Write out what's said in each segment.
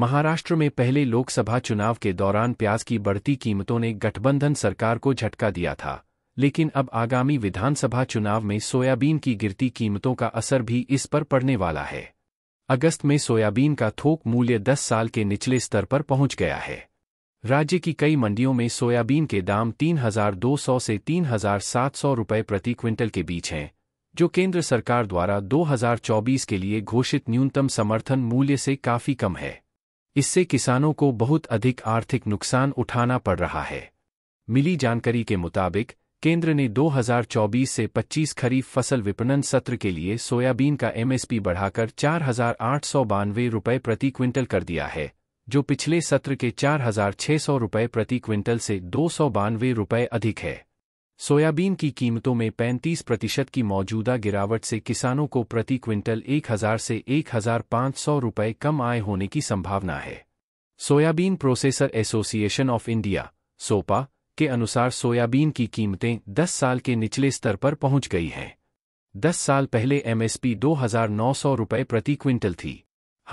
महाराष्ट्र में पहले लोकसभा चुनाव के दौरान प्याज की बढ़ती कीमतों ने गठबंधन सरकार को झटका दिया था लेकिन अब आगामी विधानसभा चुनाव में सोयाबीन की गिरती कीमतों का असर भी इस पर पड़ने वाला है अगस्त में सोयाबीन का थोक मूल्य 10 साल के निचले स्तर पर पहुंच गया है राज्य की कई मंडियों में सोयाबीन के दाम 3,200 से 3,700 रुपये प्रति क्विंटल के बीच हैं जो केंद्र सरकार द्वारा 2024 के लिए घोषित न्यूनतम समर्थन मूल्य से काफी कम है इससे किसानों को बहुत अधिक आर्थिक नुकसान उठाना पड़ रहा है मिली जानकारी के मुताबिक केंद्र ने 2024 से 25 खरीफ फसल विपणन सत्र के लिए सोयाबीन का एमएसपी बढ़ाकर चार रुपये प्रति क्विंटल कर दिया है जो पिछले सत्र के चार रुपये प्रति क्विंटल से दो रुपये अधिक है सोयाबीन की कीमतों में 35 प्रतिशत की मौजूदा गिरावट से किसानों को प्रति क्विंटल 1000 से 1500 रुपए कम आय होने की संभावना है soybean processor association of India SOPA के अनुसार सोयाबीन की कीमतें 10 साल के निचले स्तर पर पहुंच गई हैं 10 साल पहले एमएसपी 2900 रुपए प्रति क्विंटल थी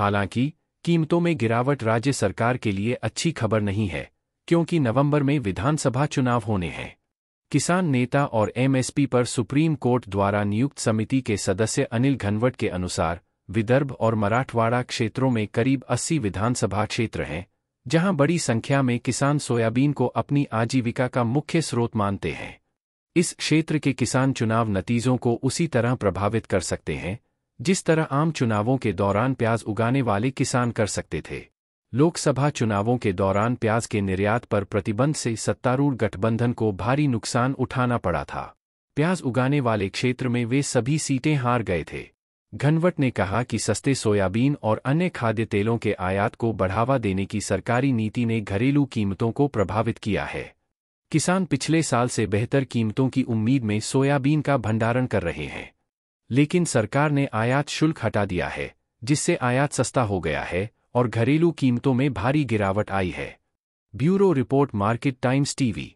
हालांकि कीमतों में गिरावट राज्य सरकार के लिए अच्छी खबर नहीं है क्योंकि नवंबर में विधानसभा चुनाव होने हैं किसान नेता और एमएसपी पर सुप्रीम कोर्ट द्वारा नियुक्त समिति के सदस्य अनिल घनवट के अनुसार विदर्भ और मराठवाड़ा क्षेत्रों में करीब 80 विधानसभा क्षेत्र हैं जहां बड़ी संख्या में किसान सोयाबीन को अपनी आजीविका का मुख्य स्रोत मानते हैं इस क्षेत्र के किसान चुनाव नतीजों को उसी तरह प्रभावित कर सकते हैं जिस तरह आम चुनावों के दौरान प्याज उगाने वाले किसान कर सकते थे लोकसभा चुनावों के दौरान प्याज के निर्यात पर प्रतिबंध से सत्तारूढ़ गठबंधन को भारी नुकसान उठाना पड़ा था प्याज उगाने वाले क्षेत्र में वे सभी सीटें हार गए थे घनवट ने कहा कि सस्ते सोयाबीन और अन्य खाद्य तेलों के आयात को बढ़ावा देने की सरकारी नीति ने घरेलू कीमतों को प्रभावित किया है किसान पिछले साल से बेहतर कीमतों की उम्मीद में सोयाबीन का भंडारण कर रहे हैं लेकिन सरकार ने आयात शुल्क हटा दिया है जिससे आयात सस्ता हो गया है और घरेलू कीमतों में भारी गिरावट आई है bureau report market times TV